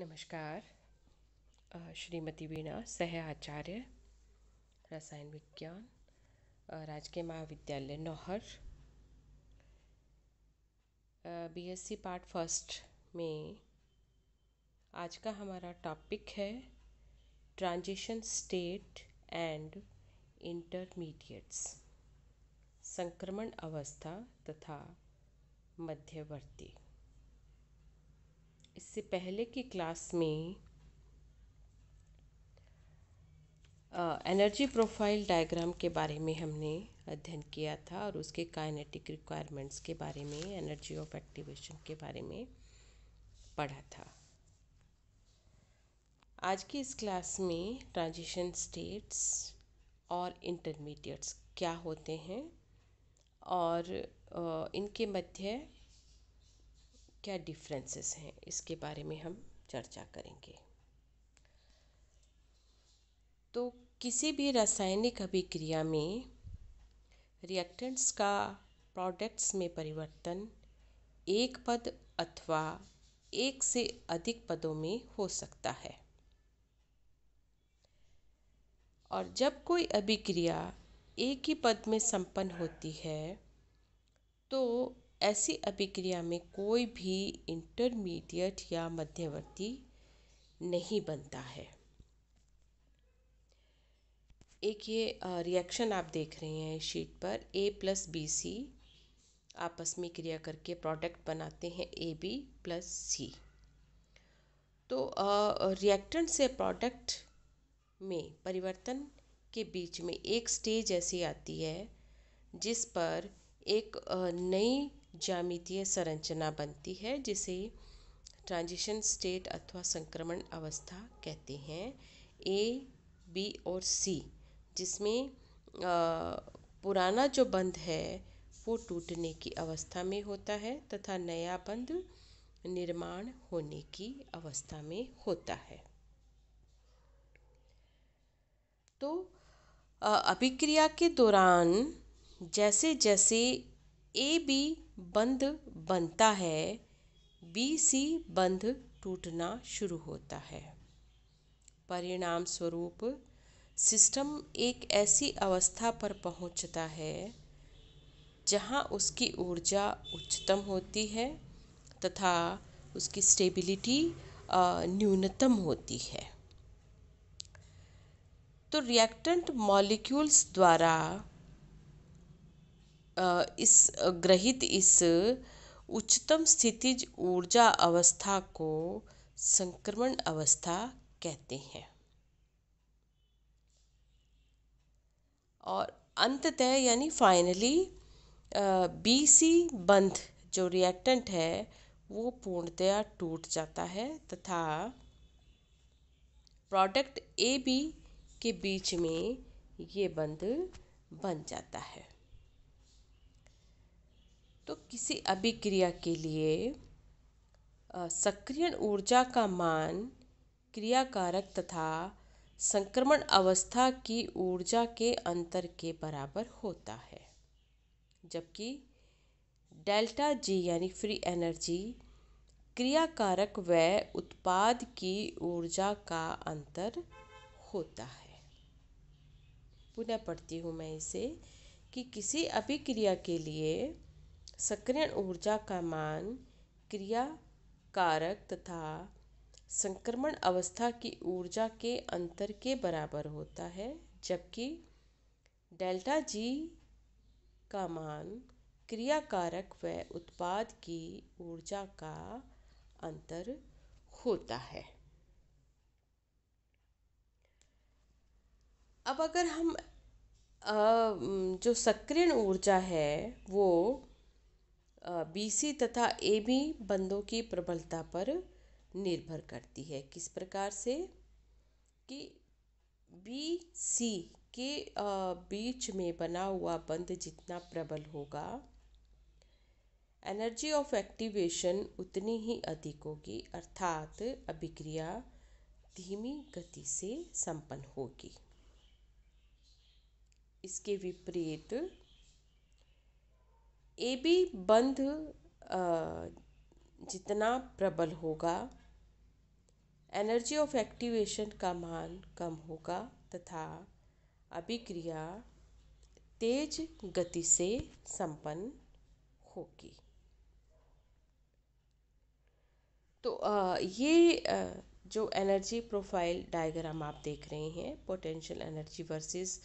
नमस्कार श्रीमती वीणा सह आचार्य रसायन विज्ञान राजकीय महाविद्यालय नौहर बीएससी पार्ट फर्स्ट में आज का हमारा टॉपिक है ट्रांजिशन स्टेट एंड इंटरमीडिएट्स संक्रमण अवस्था तथा मध्यवर्ती इससे पहले की क्लास में एनर्जी प्रोफाइल डायग्राम के बारे में हमने अध्ययन किया था और उसके काइनेटिक रिक्वायरमेंट्स के बारे में एनर्जी ऑफ एक्टिवेशन के बारे में पढ़ा था आज की इस क्लास में ट्रांजिशन स्टेट्स और इंटरमीडिएट्स क्या होते हैं और इनके मध्य क्या डिफरेंसेस हैं इसके बारे में हम चर्चा करेंगे तो किसी भी रासायनिक अभिक्रिया में रिएक्टेंट्स का प्रोडक्ट्स में परिवर्तन एक पद अथवा एक से अधिक पदों में हो सकता है और जब कोई अभिक्रिया एक ही पद में संपन्न होती है तो ऐसी अभिक्रिया में कोई भी इंटरमीडिएट या मध्यवर्ती नहीं बनता है एक ये रिएक्शन आप देख रहे हैं शीट पर ए प्लस बी सी आपस में क्रिया करके प्रोडक्ट बनाते हैं ए बी प्लस सी तो रिएक्टेंट से प्रोडक्ट में परिवर्तन के बीच में एक स्टेज ऐसी आती है जिस पर एक नई ज्यामितीय संरचना बनती है जिसे ट्रांजिशन स्टेट अथवा संक्रमण अवस्था कहते हैं ए बी और सी जिसमें पुराना जो बंध है वो टूटने की अवस्था में होता है तथा नया बंद निर्माण होने की अवस्था में होता है तो अभिक्रिया के दौरान जैसे जैसे ए बी बंध बनता है बी सी बंध टूटना शुरू होता है परिणाम स्वरूप सिस्टम एक ऐसी अवस्था पर पहुंचता है जहां उसकी ऊर्जा उच्चतम होती है तथा उसकी स्टेबिलिटी न्यूनतम होती है तो रिएक्टेंट मॉलिक्यूल्स द्वारा इस ग्रहित इस उच्चतम स्थितिज ऊर्जा अवस्था को संक्रमण अवस्था कहते हैं और अंततः यानी फाइनली बी सी बंध जो रिएक्टेंट है वो पूर्णतया टूट जाता है तथा प्रोडक्ट ए बी के बीच में ये बंध बन जाता है तो किसी अभिक्रिया के लिए सक्रियण ऊर्जा का मान क्रिया कारक तथा संक्रमण अवस्था की ऊर्जा के अंतर के बराबर होता है जबकि डेल्टा जी यानी फ्री एनर्जी क्रिया कारक व उत्पाद की ऊर्जा का अंतर होता है पुनः पढ़ती हूँ मैं इसे कि किसी अभिक्रिया के लिए सक्रियण ऊर्जा का मान क्रिया कारक तथा संक्रमण अवस्था की ऊर्जा के अंतर के बराबर होता है जबकि डेल्टा जी का मान क्रिया कारक व उत्पाद की ऊर्जा का अंतर होता है अब अगर हम जो सक्रिय ऊर्जा है वो बी सी तथा ए बी बंदों की प्रबलता पर निर्भर करती है किस प्रकार से कि बी सी के बीच में बना हुआ बंद जितना प्रबल होगा एनर्जी ऑफ एक्टिवेशन उतनी ही अधिक होगी अर्थात अभिक्रिया धीमी गति से संपन्न होगी इसके विपरीत ए बी बंध जितना प्रबल होगा एनर्जी ऑफ एक्टिवेशन का मान कम होगा तथा अभिक्रिया तेज गति से संपन्न होगी तो आ, ये आ, जो एनर्जी प्रोफाइल डायग्राम आप देख रहे हैं potential energy versus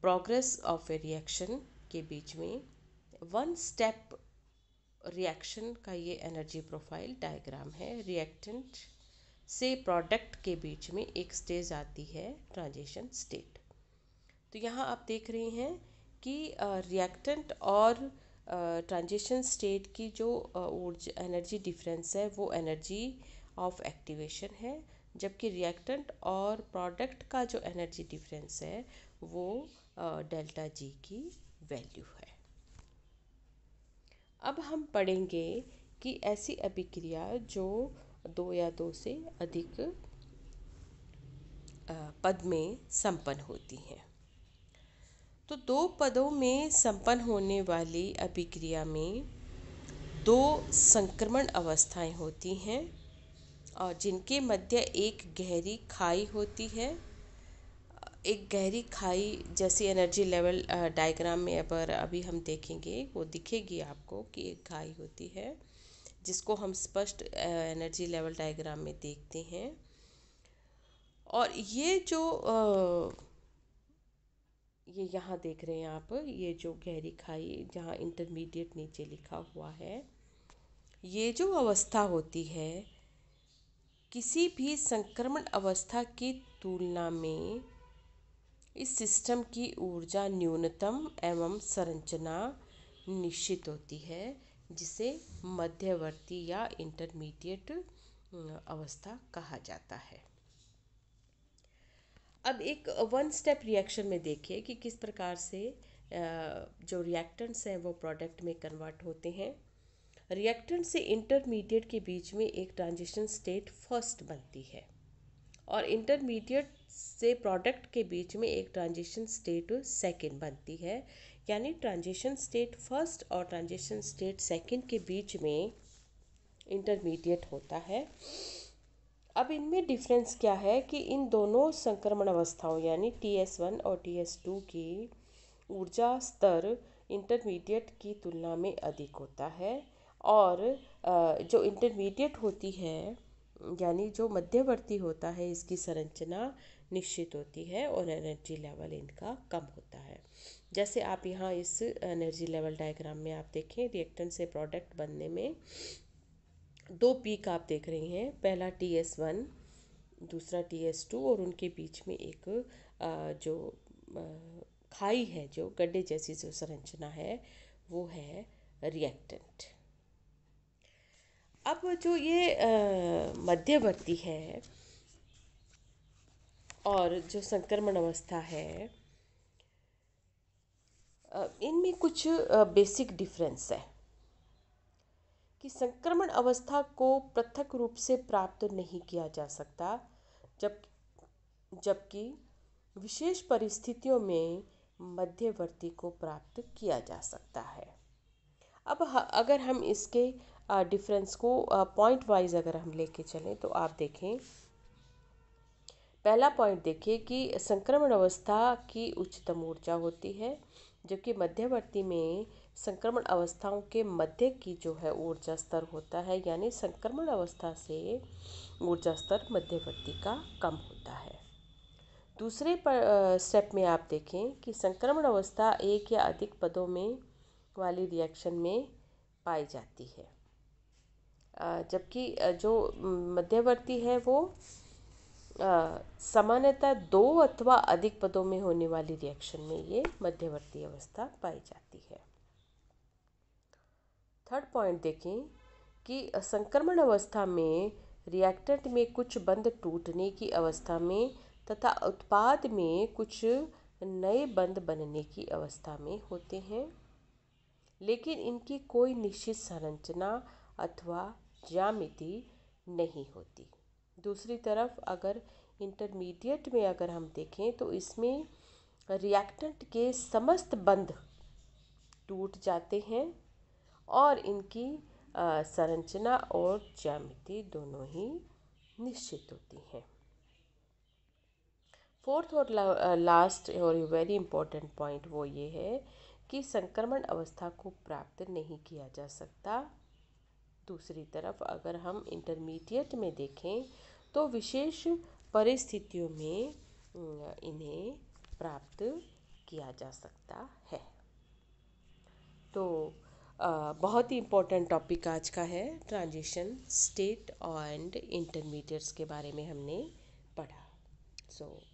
progress of a reaction के बीच में वन स्टेप रिएक्शन का ये एनर्जी प्रोफाइल डायग्राम है रिएक्टेंट से प्रोडक्ट के बीच में एक स्टेज आती है ट्रांजिशन स्टेट तो यहाँ आप देख रही हैं कि रिएक्टेंट और ट्रांजिशन स्टेट की जो ऊर्जा एनर्जी डिफरेंस है वो एनर्जी ऑफ एक्टिवेशन है जबकि रिएक्टेंट और प्रोडक्ट का जो एनर्जी डिफरेंस है वो डेल्टा जी की वैल्यू है अब हम पढ़ेंगे कि ऐसी अभिक्रिया जो दो या दो से अधिक पद में संपन्न होती है तो दो पदों में संपन्न होने वाली अभिक्रिया में दो संक्रमण अवस्थाएं होती हैं और जिनके मध्य एक गहरी खाई होती है एक गहरी खाई जैसी एनर्जी लेवल डायग्राम में अब अभी हम देखेंगे वो दिखेगी आपको कि एक खाई होती है जिसको हम स्पष्ट एनर्जी लेवल डायग्राम में देखते हैं और ये जो ये यहाँ देख रहे हैं आप ये जो गहरी खाई जहाँ इंटरमीडिएट नीचे लिखा हुआ है ये जो अवस्था होती है किसी भी संक्रमण अवस्था की तुलना में इस सिस्टम की ऊर्जा न्यूनतम एवं संरचना निश्चित होती है जिसे मध्यवर्ती या इंटरमीडिएट अवस्था कहा जाता है अब एक वन स्टेप रिएक्शन में देखिए कि किस प्रकार से जो रिएक्टेंट्स हैं वो प्रोडक्ट में कन्वर्ट होते हैं रिएक्टेंट से इंटरमीडिएट के बीच में एक ट्रांजिशन स्टेट फर्स्ट बनती है और इंटरमीडिएट से प्रोडक्ट के बीच में एक ट्रांजिशन स्टेट सेकेंड बनती है यानी ट्रांजिशन स्टेट फर्स्ट और ट्रांजिशन स्टेट सेकेंड के बीच में इंटरमीडिएट होता है अब इनमें डिफरेंस क्या है कि इन दोनों संक्रमण अवस्थाओं यानी टी एस वन और टी एस टू की ऊर्जा स्तर इंटरमीडिएट की तुलना में अधिक होता है और जो इंटरमीडिएट होती है यानी जो मध्यवर्ती होता है इसकी संरचना निश्चित होती है और एनर्जी लेवल इनका कम होता है जैसे आप यहाँ इस एनर्जी लेवल डायग्राम में आप देखें रिएक्टेंट से प्रोडक्ट बनने में दो पीक आप देख रहे हैं पहला टी एस वन दूसरा टी एस टू और उनके बीच में एक जो खाई है जो गड्ढे जैसी जो संरचना है वो है रिएक्टेंट अब जो ये मध्यवर्ती है और जो संक्रमण अवस्था है इनमें कुछ बेसिक डिफरेंस है कि संक्रमण अवस्था को पृथक रूप से प्राप्त नहीं किया जा सकता जब जबकि विशेष परिस्थितियों में मध्यवर्ती को प्राप्त किया जा सकता है अब अगर हम इसके डिफरेंस को पॉइंट वाइज अगर हम लेके चलें तो आप देखें पहला पॉइंट देखिए कि संक्रमण अवस्था की उच्चतम ऊर्जा होती है जबकि मध्यवर्ती में संक्रमण अवस्थाओं के मध्य की जो है ऊर्जा स्तर होता है यानी संक्रमण अवस्था से ऊर्जा स्तर मध्यवर्ती का कम होता है दूसरे पर स्टेप में आप देखें कि संक्रमण अवस्था एक या अधिक पदों में वाली रिएक्शन में पाई जाती है जबकि जो मध्यवर्ती है वो सामान्यतः दो अथवा अधिक पदों में होने वाली रिएक्शन में ये मध्यवर्ती अवस्था पाई जाती है थर्ड पॉइंट देखें कि संक्रमण अवस्था में रिएक्टेंट में कुछ बंद टूटने की अवस्था में तथा उत्पाद में कुछ नए बंद बनने की अवस्था में होते हैं लेकिन इनकी कोई निश्चित संरचना अथवा ज्यामिति नहीं होती दूसरी तरफ अगर इंटरमीडिएट में अगर हम देखें तो इसमें रिएक्टेंट के समस्त बंध टूट जाते हैं और इनकी संरचना और ज्यामिति दोनों ही निश्चित होती हैं फोर्थ और लास्ट और वेरी इम्पोर्टेंट पॉइंट वो ये है कि संक्रमण अवस्था को प्राप्त नहीं किया जा सकता दूसरी तरफ अगर हम इंटरमीडिएट में देखें तो विशेष परिस्थितियों में इन्हें प्राप्त किया जा सकता है तो बहुत ही इम्पोर्टेंट टॉपिक आज का है ट्रांजिशन स्टेट एंड इंटरमीडिएट्स के बारे में हमने पढ़ा सो so,